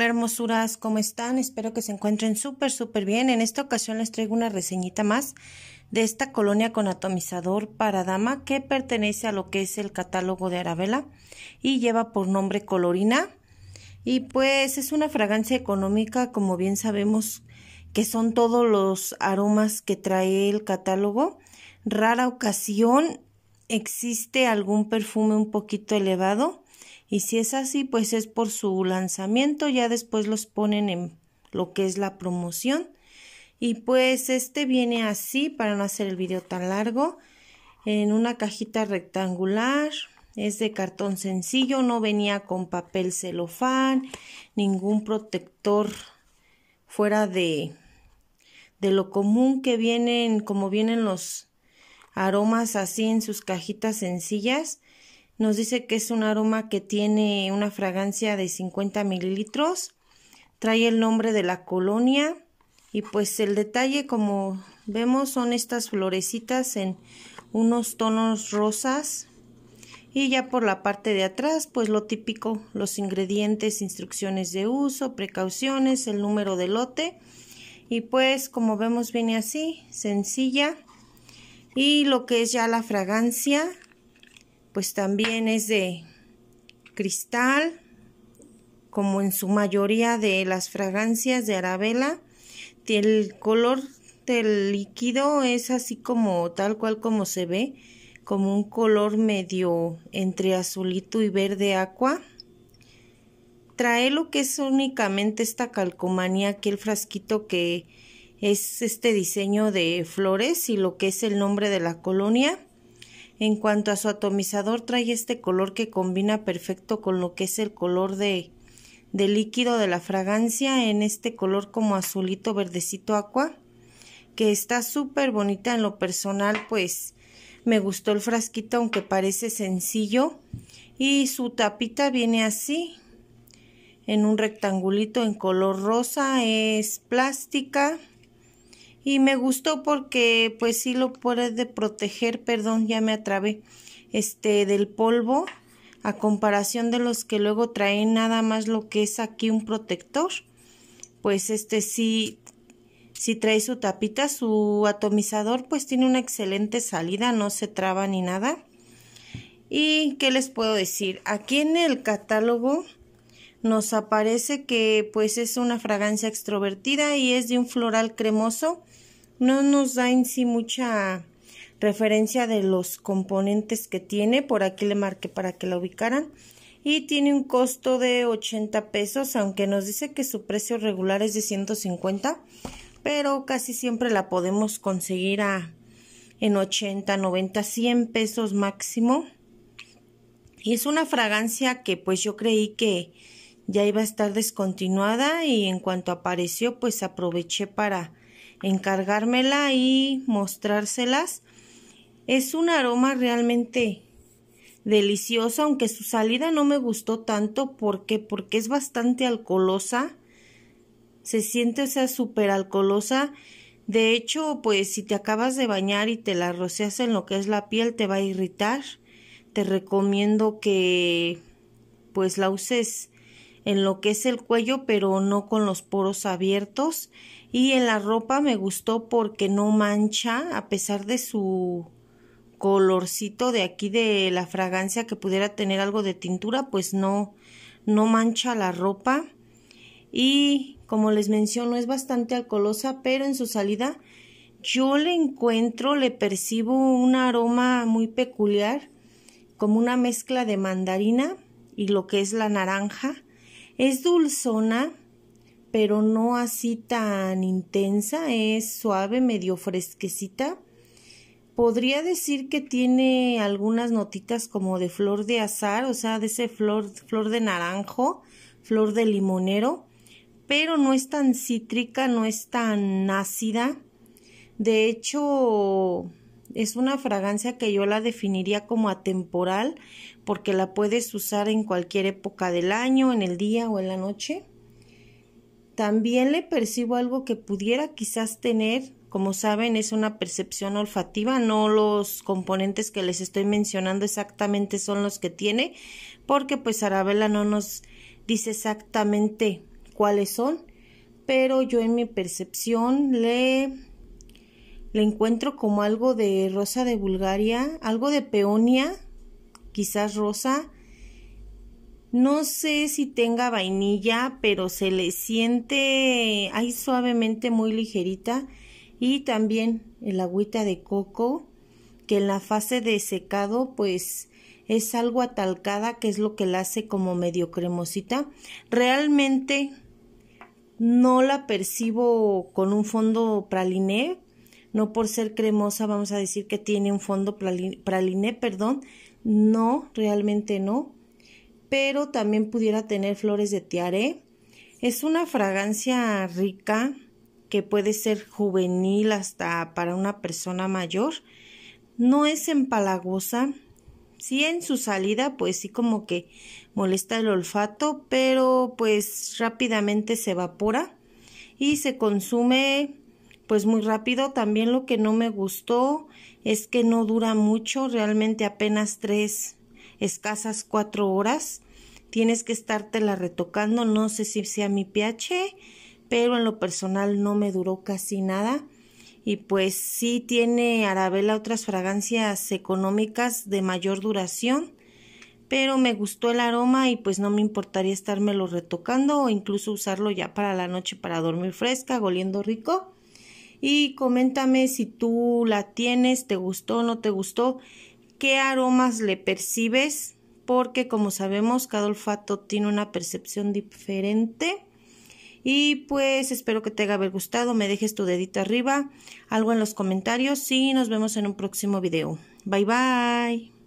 Hola hermosuras, ¿cómo están? Espero que se encuentren súper, súper bien. En esta ocasión les traigo una reseñita más de esta colonia con atomizador para dama que pertenece a lo que es el catálogo de Arabella y lleva por nombre Colorina. Y pues es una fragancia económica, como bien sabemos que son todos los aromas que trae el catálogo. Rara ocasión existe algún perfume un poquito elevado y si es así, pues es por su lanzamiento, ya después los ponen en lo que es la promoción. Y pues este viene así para no hacer el video tan largo, en una cajita rectangular, es de cartón sencillo, no venía con papel celofán, ningún protector fuera de, de lo común que vienen, como vienen los aromas así en sus cajitas sencillas. Nos dice que es un aroma que tiene una fragancia de 50 mililitros. Trae el nombre de la colonia. Y pues el detalle, como vemos, son estas florecitas en unos tonos rosas. Y ya por la parte de atrás, pues lo típico, los ingredientes, instrucciones de uso, precauciones, el número de lote. Y pues como vemos viene así, sencilla. Y lo que es ya la fragancia, pues también es de cristal, como en su mayoría de las fragancias de Arabella. El color del líquido es así como tal cual como se ve, como un color medio entre azulito y verde agua Trae lo que es únicamente esta calcomanía, aquí el frasquito que es este diseño de flores y lo que es el nombre de la colonia en cuanto a su atomizador, trae este color que combina perfecto con lo que es el color de, líquido de la fragancia en este color como azulito verdecito aqua que está súper bonita en lo personal pues me gustó el frasquito aunque parece sencillo y su tapita viene así en un rectangulito en color rosa es plástica y me gustó porque pues si lo puede proteger, perdón, ya me atrave este del polvo a comparación de los que luego traen nada más lo que es aquí un protector. Pues este sí si trae su tapita, su atomizador, pues tiene una excelente salida, no se traba ni nada. ¿Y qué les puedo decir? Aquí en el catálogo nos aparece que pues es una fragancia extrovertida y es de un floral cremoso. No nos da en sí mucha referencia de los componentes que tiene. Por aquí le marqué para que la ubicaran. Y tiene un costo de 80 pesos, aunque nos dice que su precio regular es de 150. Pero casi siempre la podemos conseguir a, en 80, 90, 100 pesos máximo. Y es una fragancia que pues yo creí que ya iba a estar descontinuada y en cuanto apareció pues aproveché para encargármela y mostrárselas. Es un aroma realmente delicioso, aunque su salida no me gustó tanto porque porque es bastante alcoholosa. Se siente, o sea, súper alcoholosa. De hecho, pues si te acabas de bañar y te la roceas en lo que es la piel, te va a irritar. Te recomiendo que pues la uses en lo que es el cuello, pero no con los poros abiertos. Y en la ropa me gustó porque no mancha, a pesar de su colorcito de aquí de la fragancia que pudiera tener algo de tintura, pues no, no mancha la ropa. Y como les menciono, es bastante alcoholosa, pero en su salida yo le encuentro, le percibo un aroma muy peculiar, como una mezcla de mandarina y lo que es la naranja es dulzona, pero no así tan intensa, es suave, medio fresquecita. Podría decir que tiene algunas notitas como de flor de azar, o sea, de ese flor, flor de naranjo, flor de limonero, pero no es tan cítrica, no es tan ácida. De hecho, es una fragancia que yo la definiría como atemporal porque la puedes usar en cualquier época del año, en el día o en la noche. También le percibo algo que pudiera quizás tener, como saben, es una percepción olfativa, no los componentes que les estoy mencionando exactamente son los que tiene, porque pues Arabella no nos dice exactamente cuáles son, pero yo en mi percepción le la encuentro como algo de rosa de Bulgaria, algo de peonia, quizás rosa. No sé si tenga vainilla, pero se le siente ahí suavemente muy ligerita. Y también el agüita de coco, que en la fase de secado, pues es algo atalcada, que es lo que la hace como medio cremosita. Realmente no la percibo con un fondo praliné, no por ser cremosa vamos a decir que tiene un fondo praliné, perdón, no, realmente no, pero también pudiera tener flores de tiaré. Es una fragancia rica que puede ser juvenil hasta para una persona mayor. No es empalagosa. Sí en su salida pues sí como que molesta el olfato, pero pues rápidamente se evapora y se consume pues muy rápido. También lo que no me gustó es que no dura mucho, realmente apenas tres, escasas cuatro horas. Tienes que estártela retocando, no sé si sea mi pH, pero en lo personal no me duró casi nada. Y pues sí tiene Arabella otras fragancias económicas de mayor duración, pero me gustó el aroma y pues no me importaría estármelo retocando o incluso usarlo ya para la noche para dormir fresca, oliendo rico y coméntame si tú la tienes, te gustó, no te gustó, qué aromas le percibes, porque como sabemos cada olfato tiene una percepción diferente. Y pues espero que te haya gustado, me dejes tu dedito arriba, algo en los comentarios y nos vemos en un próximo video. Bye bye.